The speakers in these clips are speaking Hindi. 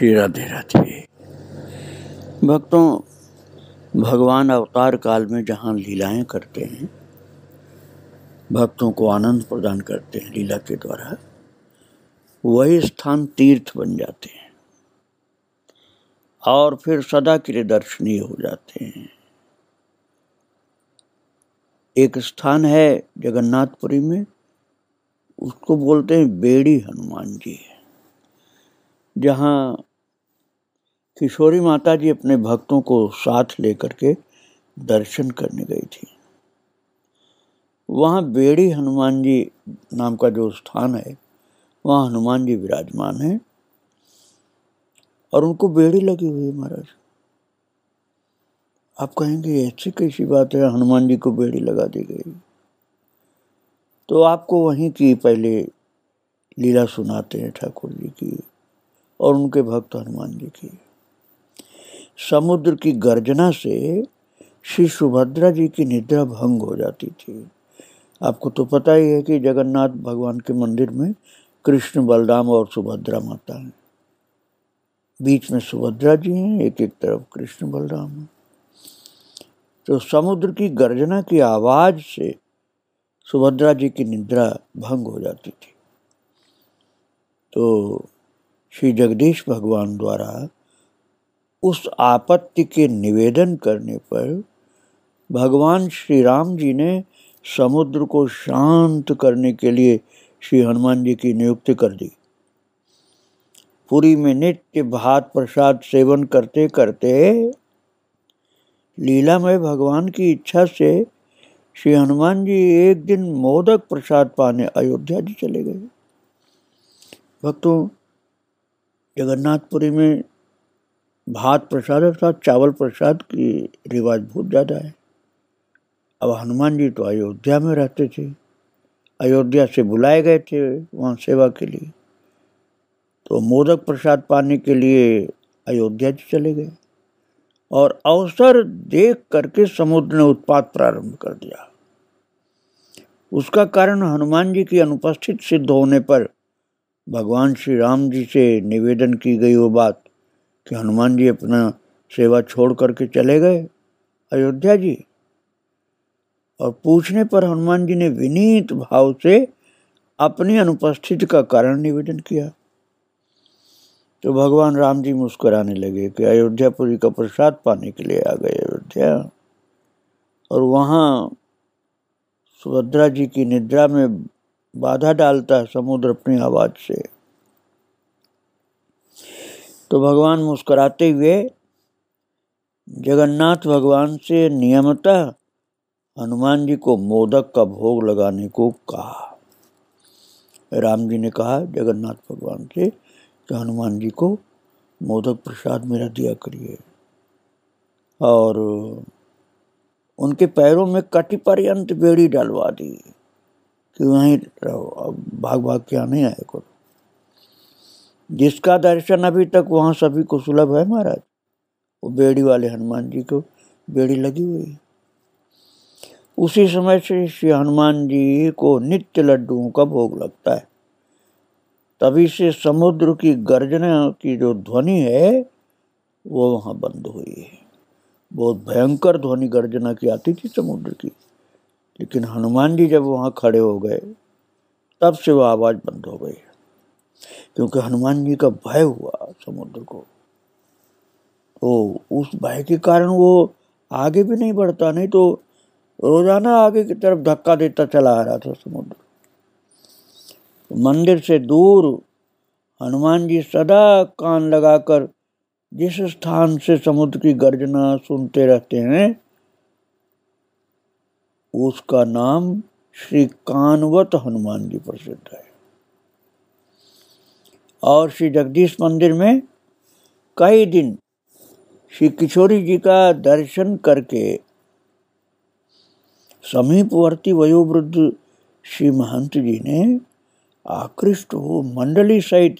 श्री राधे राधे भक्तों भगवान अवतार काल में जहाँ लीलाएं करते हैं भक्तों को आनंद प्रदान करते हैं लीला के द्वारा वही स्थान तीर्थ बन जाते हैं और फिर सदा के लिए दर्शनीय हो जाते हैं एक स्थान है जगन्नाथपुरी में उसको बोलते हैं बेड़ी हनुमान जी जहाँ किशोरी माता जी अपने भक्तों को साथ लेकर के दर्शन करने गई थी वहाँ बेड़ी हनुमान जी नाम का जो स्थान है वहाँ हनुमान जी विराजमान हैं और उनको बेड़ी लगी हुई है महाराज आप कहेंगे ऐसी कैसी बात है हनुमान जी को बेड़ी लगा दी गई तो आपको वहीं की पहले लीला सुनाते हैं ठाकुर जी की और उनके भक्त हनुमान जी की समुद्र की गर्जना से श्री सुभद्रा जी की निद्रा भंग हो जाती थी आपको तो पता ही है कि जगन्नाथ भगवान के मंदिर में कृष्ण बलराम और सुभद्रा माता हैं बीच में सुभद्रा जी हैं एक एक तरफ कृष्ण बलराम हैं तो समुद्र की गर्जना की आवाज़ से सुभद्रा जी की निद्रा भंग हो जाती थी तो श्री जगदीश भगवान द्वारा उस आपत्ति के निवेदन करने पर भगवान श्री राम जी ने समुद्र को शांत करने के लिए श्री हनुमान जी की नियुक्ति कर दी पुरी में नित्य भात प्रसाद सेवन करते करते लीला में भगवान की इच्छा से श्री हनुमान जी एक दिन मोदक प्रसाद पाने अयोध्या जी चले गए भक्तों जगन्नाथपुरी में भात प्रसाद अर्थात चावल प्रसाद की रिवाज बहुत ज़्यादा है अब हनुमान जी तो अयोध्या में रहते थे अयोध्या से बुलाए गए थे वहाँ सेवा के लिए तो मोदक प्रसाद पाने के लिए अयोध्या जी चले गए और अवसर देख करके समुद्र ने उत्पात प्रारंभ कर दिया उसका कारण हनुमान जी की अनुपस्थित सिद्ध होने पर भगवान श्री राम जी से निवेदन की गई वो बात कि हनुमान जी अपना सेवा छोड़ करके चले गए अयोध्या जी और पूछने पर हनुमान जी ने विनीत भाव से अपनी अनुपस्थिति का कारण निवेदन किया तो भगवान राम जी मुस्कुराने लगे कि अयोध्यापुरी का प्रसाद पाने के लिए आ गए अयोध्या और वहाँ सुभद्रा जी की निद्रा में बाधा डालता है समुद्र अपनी आवाज़ से तो भगवान मुस्कुराते हुए जगन्नाथ भगवान से नियमतः हनुमान जी को मोदक का भोग लगाने को कहा राम जी ने कहा जगन्नाथ भगवान से कि तो हनुमान जी को मोदक प्रसाद मेरा दिया करिए और उनके पैरों में कटिपर्यंत बेड़ी डालवा दी कि वहीं अब भाग भाग के नहीं आए करो जिसका दर्शन अभी तक वहाँ सभी को सुलभ है महाराज वो बेड़ी वाले हनुमान जी को बेड़ी लगी हुई है उसी समय से श्री हनुमान जी को नित्य लड्डुओं का भोग लगता है तभी से समुद्र की गर्जना की जो ध्वनि है वो वहाँ बंद हुई है बहुत भयंकर ध्वनि गर्जना की आती थी समुद्र की लेकिन हनुमान जी जब वहाँ खड़े हो गए तब से वह आवाज़ बंद हो गई क्योंकि हनुमान जी का भय हुआ समुद्र को तो उस भय के कारण वो आगे भी नहीं बढ़ता नहीं तो रोजाना आगे की तरफ धक्का देता चला आ रहा था समुद्र तो मंदिर से दूर हनुमान जी सदा कान लगाकर जिस स्थान से समुद्र की गर्जना सुनते रहते हैं उसका नाम श्री कानवत हनुमान जी प्रसिद्ध है और श्री जगदीश मंदिर में कई दिन श्री किशोरी जी का दर्शन करके समीपवर्ती वयोवृद्ध श्री महंत जी ने आकृष्ट हो मंडली सहित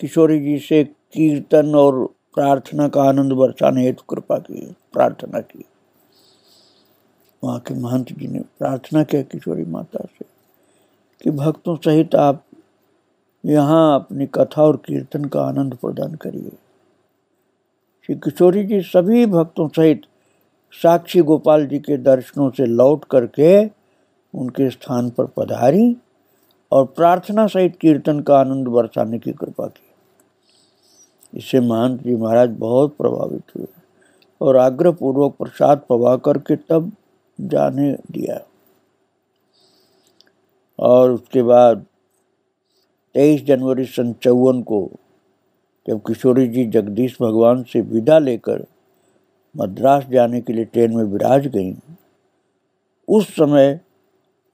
किशोरी जी से कीर्तन और प्रार्थना का आनंद बरसाने हेतु कृपा की प्रार्थना की वहाँ के महंत जी ने प्रार्थना किया किशोरी माता से कि भक्तों सहित आप यहाँ अपनी कथा और कीर्तन का आनंद प्रदान करिए श्री किशोरी जी सभी भक्तों सहित साक्षी गोपाल जी के दर्शनों से लौट करके उनके स्थान पर पधारी और प्रार्थना सहित कीर्तन का आनंद बरसाने की कृपा की इससे महंत जी महाराज बहुत प्रभावित हुए और आग्रहपूर्वक प्रसाद पवा करके तब जाने दिया और उसके बाद तेईस जनवरी सन चौवन को जब किशोरी जी जगदीश भगवान से विदा लेकर मद्रास जाने के लिए ट्रेन में विराज गईं उस समय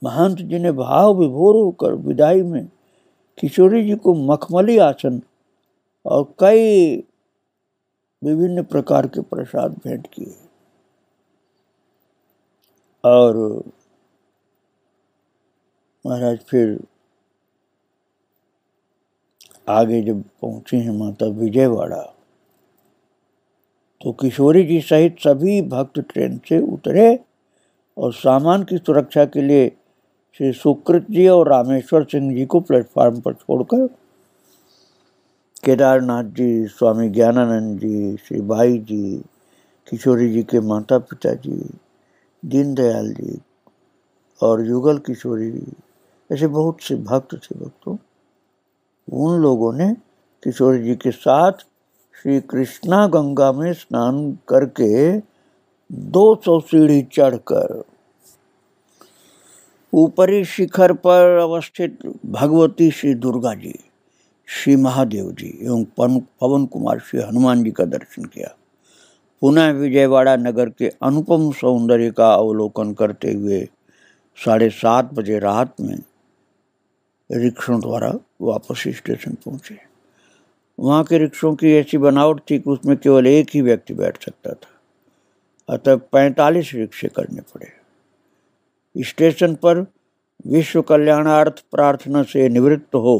महंत जी ने भाव विभोर होकर विदाई में किशोरी जी को मखमली आसन और कई विभिन्न प्रकार के प्रसाद भेंट किए और महाराज फिर आगे जब पहुँचे हैं माता विजयवाड़ा तो किशोरी जी सहित सभी भक्त ट्रेन से उतरे और सामान की सुरक्षा के लिए श्री सुकृत जी और रामेश्वर सिंह जी को प्लेटफार्म पर छोड़कर केदारनाथ जी स्वामी ज्ञानानंद जी श्री भाई जी किशोरी जी के माता पिता जी दीनदयाल जी और युगल किशोरी जी ऐसे बहुत से भक्त थे भक्तों उन लोगों ने किशोर जी के साथ श्री कृष्णा गंगा में स्नान करके 200 सीढ़ी चढ़कर ऊपरी शिखर पर अवस्थित भगवती श्री दुर्गा जी श्री महादेव जी एवं पवन कुमार श्री हनुमान जी का दर्शन किया पुनः विजयवाड़ा नगर के अनुपम सौंदर्य का अवलोकन करते हुए साढ़े सात बजे रात में रिक्शों द्वारा वापस स्टेशन पहुंचे वहाँ के रिक्शों की ऐसी बनावट थी कि उसमें केवल एक ही व्यक्ति बैठ सकता था अतः पैंतालीस रिक्शे करने पड़े स्टेशन पर विश्व कल्याणार्थ प्रार्थना से निवृत्त हो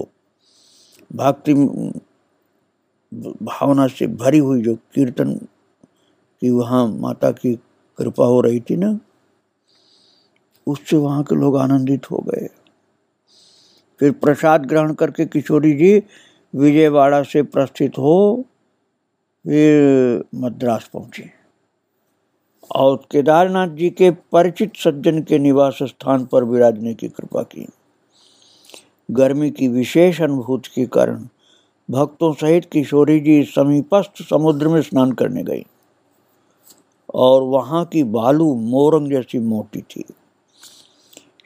भक्ति भावना से भरी हुई जो कीर्तन की वहाँ माता की कृपा हो रही थी ना उससे वहाँ के लोग आनंदित हो गए फिर प्रसाद ग्रहण करके किशोरी जी विजयवाड़ा से प्रस्थित हो फिर मद्रास पहुँचे और केदारनाथ जी के परिचित सज्जन के निवास स्थान पर विराजने की कृपा की गर्मी की विशेष अनुभूति के कारण भक्तों सहित किशोरी जी समीपस्थ समुद्र में स्नान करने गई और वहाँ की बालू मोरंग जैसी मोटी थी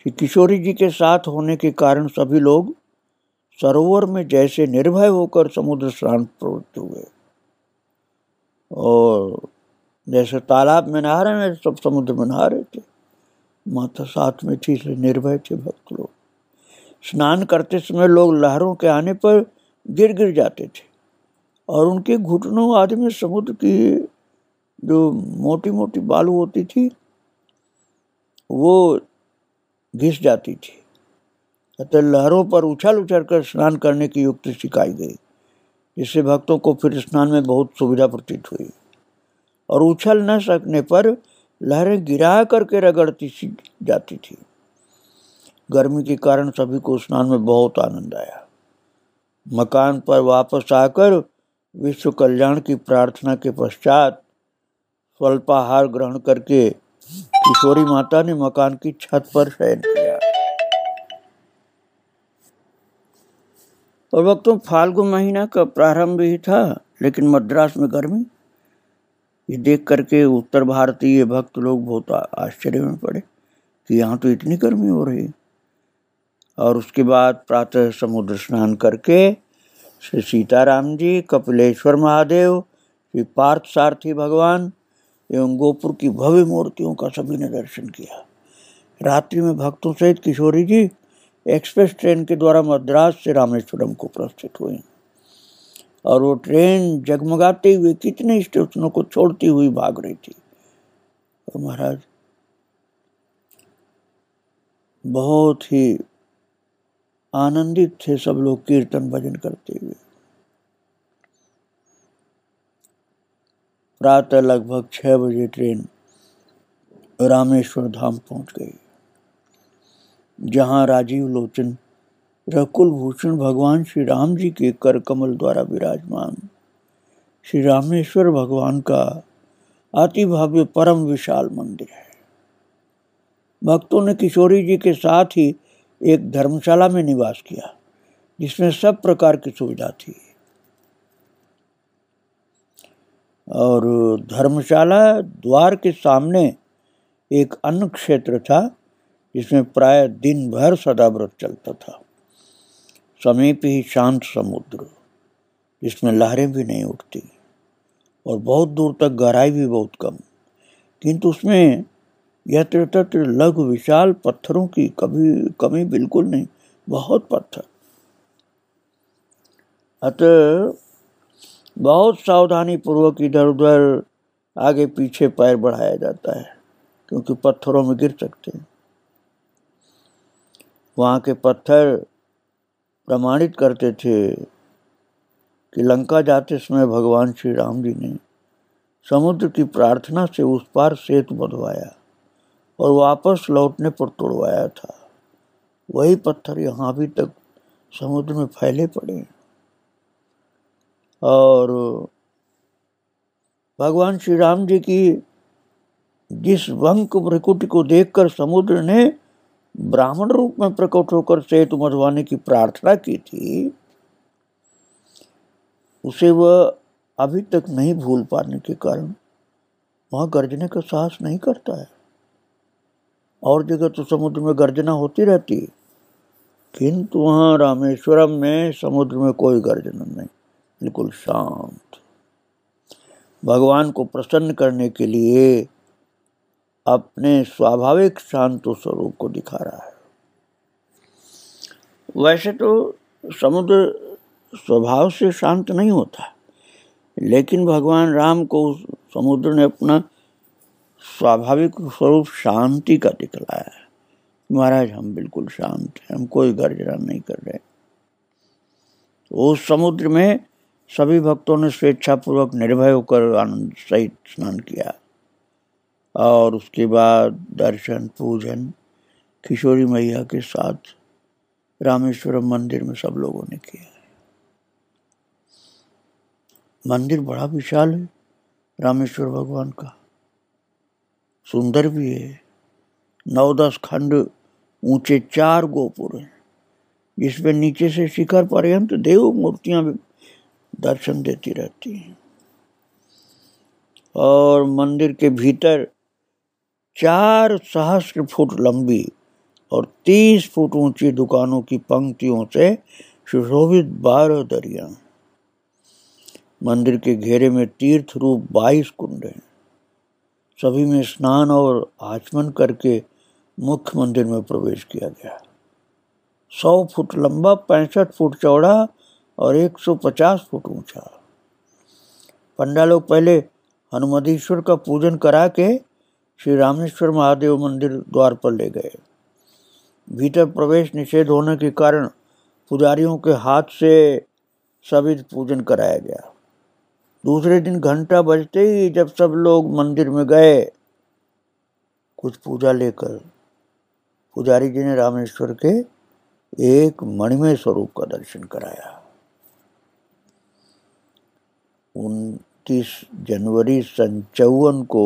कि किशोरी जी के साथ होने के कारण सभी लोग सरोवर में जैसे निर्भय होकर समुद्र स्नान प्रवृत्त हुए और जैसे तालाब में नहा रहे हैं सब समुद्र में नहा रहे थे माता साथ में थी इसलिए निर्भय थे भक्त लोग स्नान करते समय लोग लहरों के आने पर गिर गिर जाते थे और उनके घुटनों आदि में समुद्र की जो मोटी मोटी बालू होती थी वो घिस जाती थी अतः लहरों पर उछल उछल कर स्नान करने की युक्ति सिखाई गई जिससे भक्तों को फिर स्नान में बहुत सुविधा प्रतीत हुई और उछल न सकने पर लहरें गिरा करके रगड़ती सी जाती थी गर्मी के कारण सभी को स्नान में बहुत आनंद आया मकान पर वापस आकर विश्व कल्याण की प्रार्थना के पश्चात स्वल्पाहार ग्रहण करके किशोरी माता ने मकान की छत पर शयन किया और वक्त फाल्गु महीना का प्रारंभ ही था लेकिन मद्रास में गर्मी ये देख करके उत्तर भारतीय भक्त लोग बहुत आश्चर्य में पड़े कि यहाँ तो इतनी गर्मी हो रही और उसके बाद प्रातः समुद्र स्नान करके श्री सीताराम जी कपिलेश्वर महादेव श्री पार्थ सारथी भगवान एवं गोपुर की भव्य मूर्तियों का सभी ने दर्शन किया रात्रि में भक्तों सहित किशोरी जी एक्सप्रेस ट्रेन के द्वारा मद्रास से रामेश्वरम को प्रस्थित हुई और वो ट्रेन जगमगाते हुए कितने स्टेशनों को छोड़ती हुई भाग रही थी और महाराज बहुत ही आनंदित थे सब लोग कीर्तन भजन करते हुए प्रातः लगभग छः बजे ट्रेन रामेश्वर धाम पहुंच गई जहां राजीव लोचन रकुल भूषण भगवान श्री राम जी के करकमल द्वारा विराजमान श्री रामेश्वर भगवान का अति भव्य परम विशाल मंदिर है भक्तों ने किशोरी जी के साथ ही एक धर्मशाला में निवास किया जिसमें सब प्रकार की सुविधा थी और धर्मशाला द्वार के सामने एक अन्य क्षेत्र था जिसमें प्राय दिन भर सदाव्रत चलता था समीप ही शांत समुद्र जिसमें लहरें भी नहीं उठती और बहुत दूर तक गहराई भी बहुत कम किंतु उसमें यत्र तत्र लघु विशाल पत्थरों की कभी कमी बिल्कुल नहीं बहुत पत्थर अतः बहुत सावधानी पूर्वक इधर उधर आगे पीछे पैर बढ़ाया जाता है क्योंकि पत्थरों में गिर सकते हैं वहाँ के पत्थर प्रमाणित करते थे कि लंका जाते समय भगवान श्री राम जी ने समुद्र की प्रार्थना से उस पार सेतु बधवाया और वापस लौटने पर तोड़वाया था वही पत्थर यहाँ अभी तक समुद्र में फैले पड़े हैं और भगवान श्री राम जी की जिस वंक प्रकुट को देखकर समुद्र ने ब्राह्मण रूप में प्रकट होकर सेतु मधुवाने की प्रार्थना की थी उसे वह अभी तक नहीं भूल पाने के कारण वहाँ गर्जने का साहस नहीं करता है और जगह तो समुद्र में गर्जना होती रहती है किंतु वहाँ रामेश्वरम में समुद्र में कोई गर्जना नहीं बिल्कुल शांत भगवान को प्रसन्न करने के लिए अपने स्वाभाविक शांत स्वरूप को दिखा रहा है वैसे तो समुद्र स्वभाव से शांत नहीं होता लेकिन भगवान राम को समुद्र ने अपना स्वाभाविक स्वरूप शांति का दिखलाया है महाराज हम बिल्कुल शांत हैं हम कोई गर्जना नहीं कर रहे उस समुद्र में सभी भक्तों ने स्वेच्छापूर्वक निर्भय होकर आनंद सहित स्नान किया और उसके बाद दर्शन पूजन किशोरी मैया के साथ रामेश्वरम मंदिर में सब लोगों ने किया मंदिर बड़ा विशाल है रामेश्वर भगवान का सुंदर भी है नौ दस खंड ऊंचे चार गोपुर हैं जिसमें नीचे से शिखर पर्यंत देव मूर्तियां भी दर्शन देती रहती हैं और मंदिर के भीतर चार सहस्र फुट लंबी और तीस फुट ऊंची दुकानों की पंक्तियों से सुशोभित बारह दरिया मंदिर के घेरे में तीर्थ रूप बाईस कुंड हैं सभी में स्नान और आचमन करके मुख्य मंदिर में प्रवेश किया गया सौ फुट लंबा पैंसठ फुट चौड़ा और 150 फुट ऊंचा पंडा लोग पहले हनुमदीश्वर का पूजन करा के श्री रामेश्वर महादेव मंदिर द्वार पर ले गए भीतर प्रवेश निषेध होने के कारण पुजारियों के हाथ से सविध पूजन कराया गया दूसरे दिन घंटा बजते ही जब सब लोग मंदिर में गए कुछ पूजा लेकर पुजारी जी ने रामेश्वर के एक मणिमय स्वरूप का दर्शन कराया उनतीस जनवरी सन चौवन को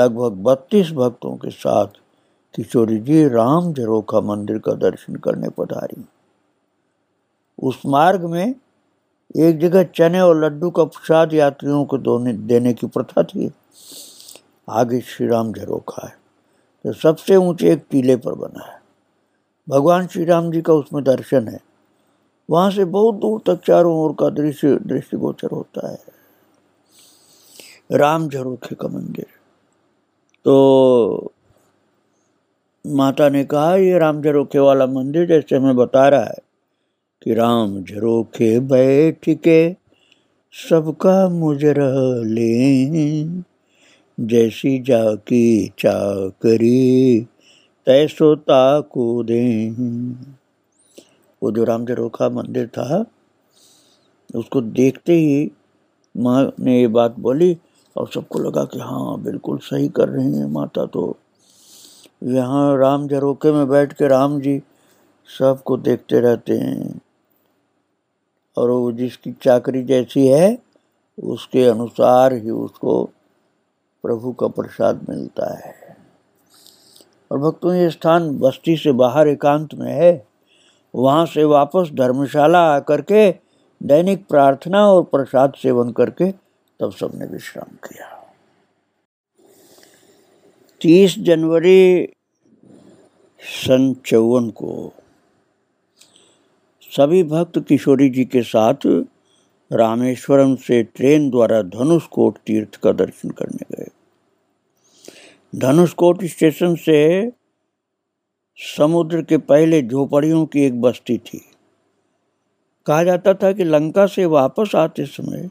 लगभग बत्तीस भक्तों के साथ किशोरी जी राम झरोखा मंदिर का दर्शन करने पधारी उस मार्ग में एक जगह चने और लड्डू का प्रसाद यात्रियों को दोने देने की प्रथा थी आगे श्री राम झरोखा है तो सबसे ऊंचे एक टीले पर बना है भगवान श्री राम जी का उसमें दर्शन है वहाँ से बहुत दूर तक चारों ओर का दृश्य दृष्टिगोचर होता है राम झरोखे का मंदिर तो माता ने कहा ये राम झरोखे वाला मंदिर जैसे हमें बता रहा है कि राम झरोखे बैठ के सबका मुजर ले जैसी जाकी चाकरी तैसो ताको दें वो जो राम जरो का मंदिर था उसको देखते ही माँ ने ये बात बोली और सबको लगा कि हाँ बिल्कुल सही कर रही हैं माता तो यहाँ राम झरोके में बैठ के राम जी सबको देखते रहते हैं और वो जिसकी चाकरी जैसी है उसके अनुसार ही उसको प्रभु का प्रसाद मिलता है और भक्तों ये स्थान बस्ती से बाहर एकांत में है वहाँ से वापस धर्मशाला आकर के दैनिक प्रार्थना और प्रसाद सेवन करके तब सबने विश्राम किया तीस जनवरी सन चौवन को सभी भक्त किशोरी जी के साथ रामेश्वरम से ट्रेन द्वारा धनुषकोट तीर्थ का दर्शन करने गए धनुषकोट स्टेशन से समुद्र के पहले झोपड़ियों की एक बस्ती थी कहा जाता था कि लंका से वापस आते समय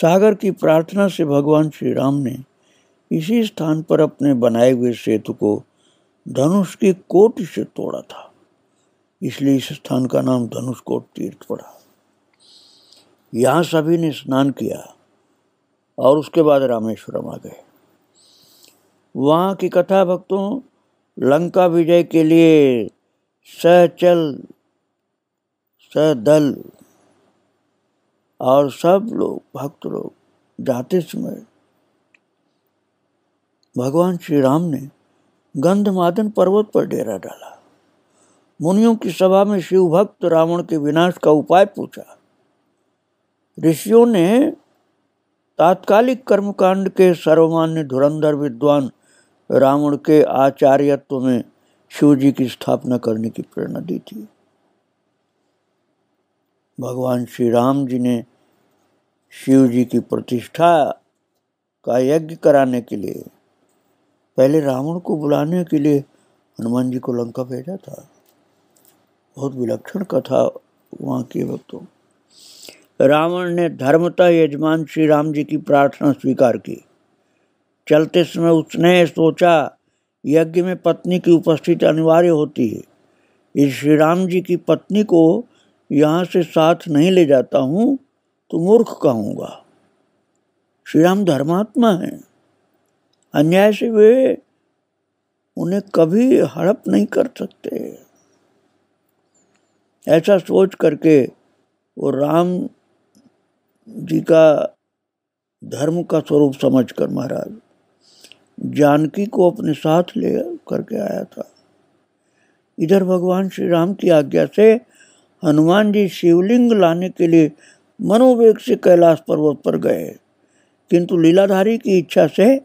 सागर की प्रार्थना से भगवान श्री राम ने इसी स्थान पर अपने बनाए हुए सेतु को धनुष की कोट से तोड़ा था इसलिए इस स्थान का नाम धनुष कोट तीर्थ पड़ा यहाँ सभी ने स्नान किया और उसके बाद रामेश्वरम आ गए वहाँ की कथा भक्तों लंका विजय के लिए सहचल सदल और सब लोग भक्त लोग जाते समय भगवान श्री राम ने गंधमादन पर्वत पर डेरा डाला मुनियों की सभा में शिव भक्त रावण के विनाश का उपाय पूछा ऋषियों ने तात्कालिक कर्मकांड के सर्वमान्य धुरंधर विद्वान रावण के आचार्यत्व में शिव जी की स्थापना करने की प्रेरणा दी थी भगवान श्री राम जी ने शिव जी की प्रतिष्ठा का यज्ञ कराने के लिए पहले रावण को बुलाने के लिए हनुमान जी को लंका भेजा था बहुत विलक्षण कथा वहाँ की भक्तों रावण ने धर्मता यजमान श्री राम जी की प्रार्थना स्वीकार की चलते समय उसने सोचा यज्ञ में पत्नी की उपस्थिति अनिवार्य होती है इस श्री राम जी की पत्नी को यहाँ से साथ नहीं ले जाता हूँ तो मूर्ख कहूँगा श्री राम धर्मात्मा हैं अन्याय से वे उन्हें कभी हड़प नहीं कर सकते ऐसा सोच करके वो राम जी का धर्म का स्वरूप समझकर महाराज जानकी को अपने साथ ले करके आया था इधर भगवान श्री राम की आज्ञा से हनुमान जी शिवलिंग लाने के लिए मनोवेग से कैलाश पर्वत पर गए किंतु लीलाधारी की इच्छा से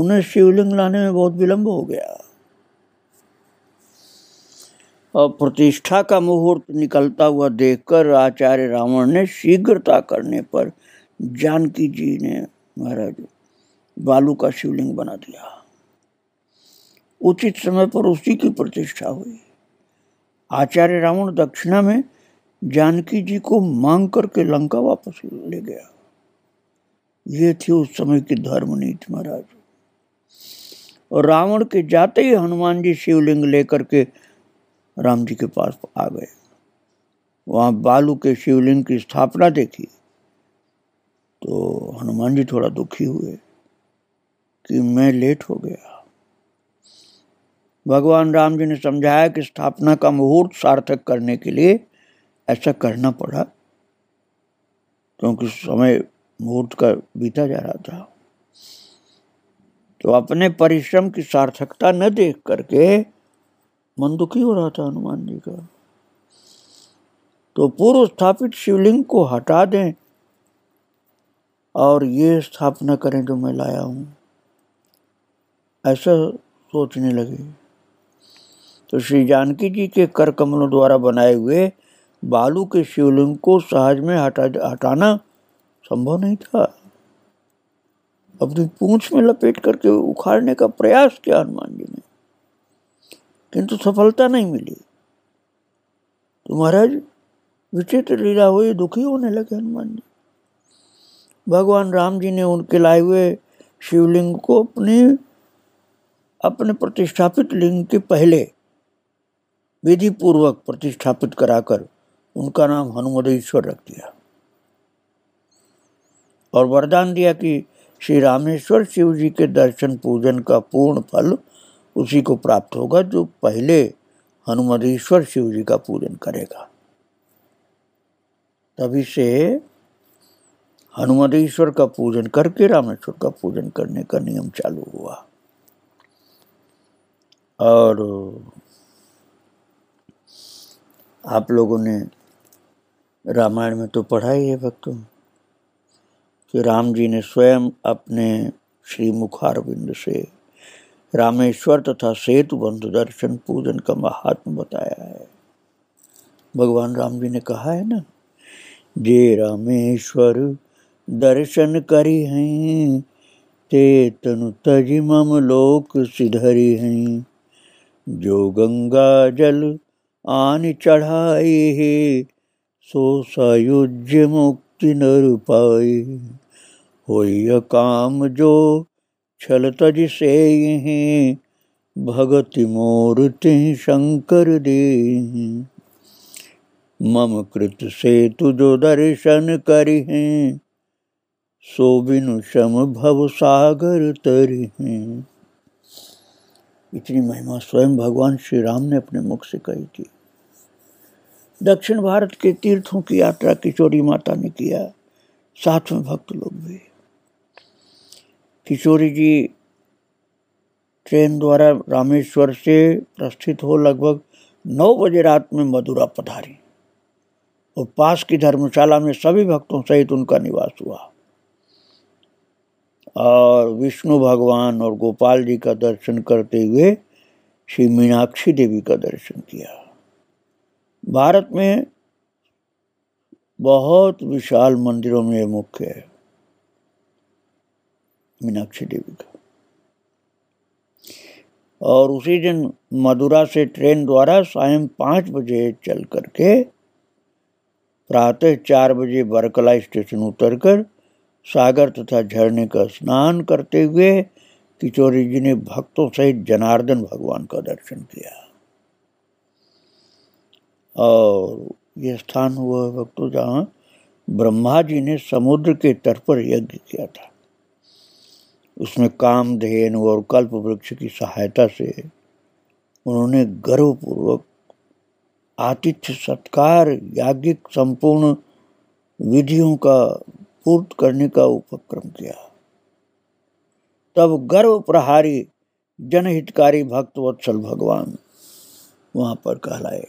उन्हें शिवलिंग लाने में बहुत विलंब हो गया और प्रतिष्ठा का मुहूर्त निकलता हुआ देखकर आचार्य रावण ने शीघ्रता करने पर जानकी जी ने महाराज बालू का शिवलिंग बना दिया उचित समय पर उसी की प्रतिष्ठा हुई आचार्य रावण दक्षिणा में जानकी जी को मांग करके लंका वापस ले गया ये थी उस समय की धर्मनीति महाराज और रावण के जाते ही हनुमान जी शिवलिंग लेकर के राम जी के पास आ गए वहाँ बालू के शिवलिंग की स्थापना देखी तो हनुमान जी थोड़ा दुखी हुए कि मैं लेट हो गया भगवान राम जी ने समझाया कि स्थापना का मुहूर्त सार्थक करने के लिए ऐसा करना पड़ा क्योंकि समय मुहूर्त का बीता जा रहा था तो अपने परिश्रम की सार्थकता न देख करके मन दुखी हो रहा था हनुमान जी का तो पूर्व स्थापित शिवलिंग को हटा दें और ये स्थापना करें जो मैं लाया हूँ ऐसा सोचने लगे तो श्री जानकी जी के कर कमलों द्वारा बनाए हुए बालू के शिवलिंग को सहज में हटा हटाना संभव नहीं था अपनी पूंछ में लपेट करके उखाड़ने का प्रयास किया हनुमान जी ने किंतु सफलता नहीं मिली तो महाराज विचित्र लीला हुई दुखी होने लगे हनुमान जी भगवान राम जी ने उनके लाए हुए शिवलिंग को अपनी अपने प्रतिष्ठापित लिंग के पहले विधि पूर्वक प्रतिष्ठापित कराकर उनका नाम हनुमदेश्वर रख दिया और वरदान दिया कि श्री रामेश्वर शिव जी के दर्शन पूजन का पूर्ण फल उसी को प्राप्त होगा जो पहले हनुमदेश्वर शिव जी का पूजन करेगा तभी से हनुमदेश्वर का पूजन करके रामेश्वर का पूजन करने का नियम चालू हुआ और आप लोगों ने रामायण में तो पढ़ा ही है भक्तों कि राम जी ने स्वयं अपने श्री मुखारविंद से रामेश्वर तथा सेतु बंधु दर्शन पूजन का महात्म बताया है भगवान राम जी ने कहा है ना जे रामेश्वर दर्शन करी हैं ते तनु तजिम मम लोक सिधरी हैं जो गंगा जल आन चढ़ाए हे सो सयुज्य मुक्ति नर पाए हो काम जो छल तज से हैं भगति मूर्ति शंकर दे मम कृत से तु जो दर्शन कर हैं सो बिनु शम भव सागर तरि हैं इतनी महिमा स्वयं भगवान श्री राम ने अपने मुख से कही थी दक्षिण भारत के तीर्थों की यात्रा किशोरी माता ने किया साथ में भक्त लोग भी किशोरी जी ट्रेन द्वारा रामेश्वर से प्रस्थित हो लगभग नौ बजे रात में मदुरा पधारी और पास की धर्मशाला में सभी भक्तों सहित उनका निवास हुआ और विष्णु भगवान और गोपाल जी का दर्शन करते हुए श्री मीनाक्षी देवी का दर्शन किया भारत में बहुत विशाल मंदिरों में मुख्य है मीनाक्षी देवी का और उसी दिन मदुरा से ट्रेन द्वारा सायं पाँच बजे चल करके प्रातः चार बजे बरकला स्टेशन उतरकर सागर तथा झरने का स्नान करते हुए किशोरी जी ने भक्तों सहित जनार्दन भगवान का दर्शन किया और ये स्थान हुआ भक्तों जहाँ ब्रह्मा जी ने समुद्र के तट पर यज्ञ किया था उसमें कामधेनु और कल्प वृक्ष की सहायता से उन्होंने गर्वपूर्वक आतिथ्य सत्कार याज्ञिक संपूर्ण विधियों का पूर्त करने का उपक्रम किया तब गर्व प्रहारी जनहितकारी भक्त वत्सल भगवान वहां पर कहलाए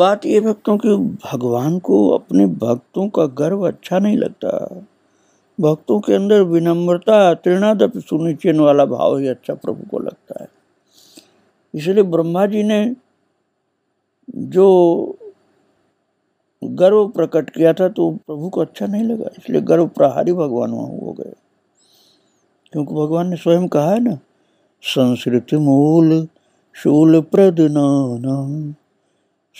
बात ये भक्तों की भगवान को अपने भक्तों का गर्व अच्छा नहीं लगता भक्तों के अंदर विनम्रता तृणादप सुनिश्चिन वाला भाव ही अच्छा प्रभु को लगता है इसलिए ब्रह्मा जी ने जो गर्व प्रकट किया था तो प्रभु को अच्छा नहीं लगा इसलिए गर्व प्रहारी भगवान वहाँ हो गए क्योंकि भगवान ने स्वयं कहा है ना संस्कृत मूल शूल प्रदनाना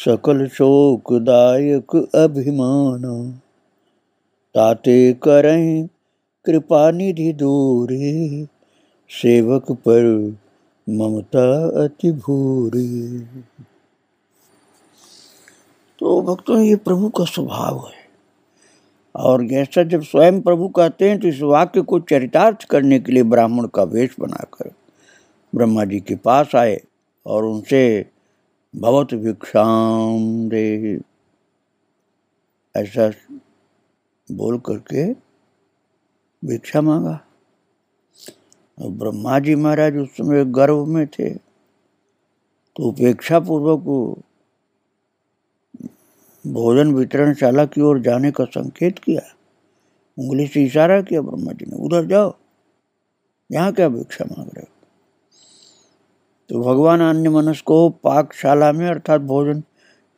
सकल शोकदायक अभिमान ताते करें कृपा निधि दूरी सेवक पर ममता अति भूरी तो भक्तों ये प्रभु का स्वभाव है और जैसा जब स्वयं प्रभु कहते हैं तो इस वाक्य को चरितार्थ करने के लिए ब्राह्मण का वेश बनाकर ब्रह्मा जी के पास आए और उनसे भगवत भिक्षाम दे ऐसा बोल करके भिक्षा मांगा और ब्रह्मा जी महाराज उस समय गर्व में थे तो उपेक्षा पूर्वक भोजन वितरणशाला की ओर जाने का संकेत किया उंगली से इशारा किया ब्रह्मा जी ने उधर जाओ यहाँ क्या भिक्षा मांग रहे हो तो भगवान अन्य मनस को पाकशाला में अर्थात भोजन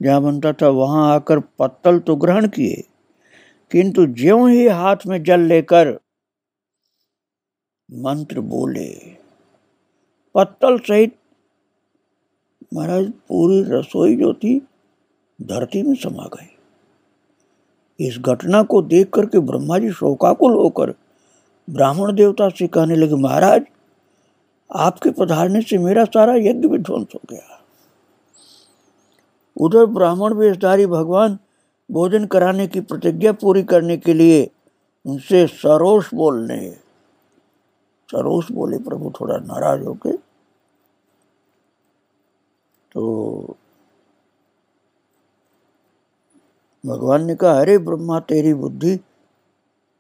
जहाँ बनता था वहाँ आकर पत्तल तो ग्रहण किए किंतु ज्यों ही हाथ में जल लेकर मंत्र बोले पत्तल सहित महाराज पूरी रसोई जो थी धरती में समा गए इस घटना को देख करके ब्रह्मा जी शोकाकुल होकर ब्राह्मण देवता से कहने लगे महाराज आपके पधारने से मेरा सारा यज्ञ भी ध्वंस हो गया उधर ब्राह्मण वेशधारी भगवान भोजन कराने की प्रतिज्ञा पूरी करने के लिए उनसे सरोष बोलने सरोष बोले प्रभु थोड़ा नाराज होके तो भगवान ने कहा अरे ब्रह्मा तेरी बुद्धि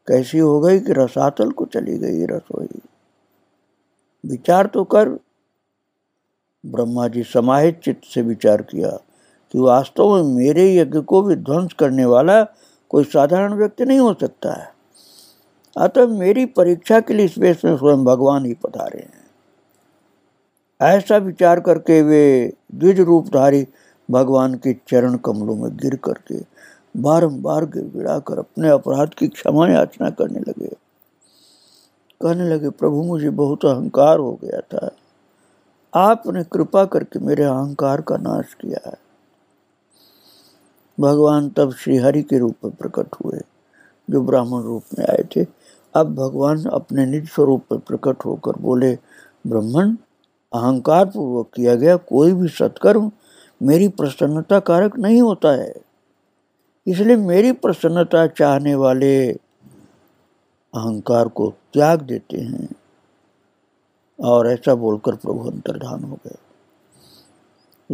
कैसी हो गई कि रसातल को चली गई रसोई विचार तो कर ब्रह्मा जी समाहित चित्त से विचार किया कि वास्तव में मेरे यज्ञ को विध्वंस करने वाला कोई साधारण व्यक्ति नहीं हो सकता है अतः मेरी परीक्षा के लिए स्पेस में स्वयं भगवान ही पधारे हैं ऐसा विचार करके वे द्विज रूपधारी भगवान के चरण कमलों में गिर करके बारंबार गिड़गिड़ा कर अपने अपराध की क्षमा याचना करने लगे कहने लगे प्रभु मुझे बहुत अहंकार हो गया था आपने कृपा करके मेरे अहंकार का नाश किया है भगवान तब श्रीहरि के रूप में प्रकट हुए जो ब्राह्मण रूप में आए थे अब भगवान अपने निज स्वरूप में प्रकट होकर बोले ब्राह्मण अहंकार पूर्वक किया गया कोई भी सत्कर्म मेरी प्रसन्नता कारक नहीं होता है इसलिए मेरी प्रसन्नता चाहने वाले अहंकार को त्याग देते हैं और ऐसा बोलकर प्रभु अंतर्धान हो गए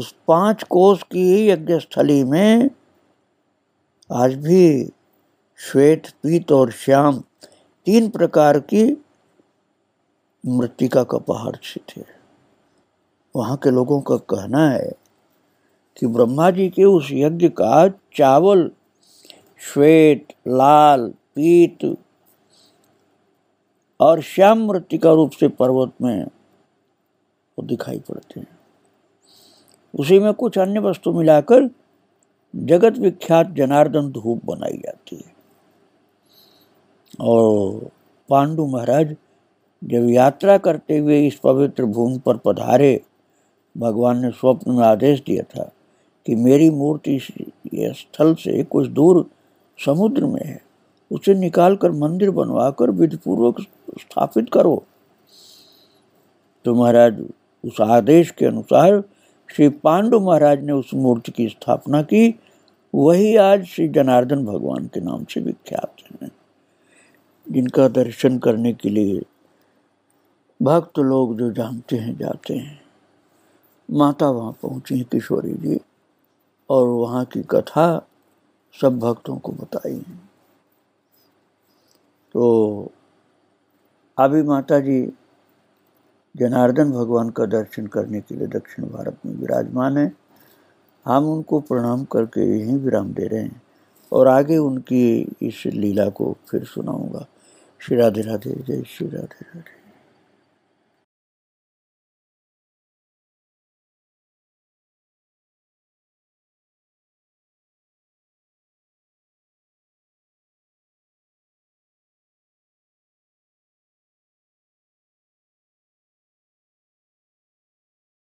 उस पांच कोष की यज्ञ स्थली में आज भी श्वेत पीत और श्याम तीन प्रकार की मृतिका का पहाड़ स्थित है वहाँ के लोगों का कहना है कि ब्रह्मा जी के उस यज्ञ का चावल श्वेत लाल पीत और श्याम मृतिका रूप से पर्वत में वो दिखाई पड़ते हैं उसी में कुछ अन्य वस्तु मिलाकर जगत विख्यात जनार्दन धूप बनाई जाती है और पांडु महाराज जब यात्रा करते हुए इस पवित्र भूमि पर पधारे भगवान ने स्वप्न में आदेश दिया था कि मेरी मूर्ति स्थल से कुछ दूर समुद्र में है उसे निकालकर मंदिर बनवाकर विधिपूर्वक स्थापित करो तो महाराज उस आदेश के अनुसार श्री पांडु महाराज ने उस मूर्ति की स्थापना की वही आज श्री जनार्दन भगवान के नाम से विख्यात हैं जिनका दर्शन करने के लिए भक्त लोग जो जानते हैं जाते हैं माता वहाँ पहुँची किशोरी जी और वहाँ की कथा सब भक्तों को बताई हैं तो अभी माता जी जनार्दन भगवान का दर्शन करने के लिए दक्षिण भारत में विराजमान है हम उनको प्रणाम करके यहीं विराम दे रहे हैं और आगे उनकी इस लीला को फिर सुनाऊंगा श्री राधे राधे जय श्री राधे राधे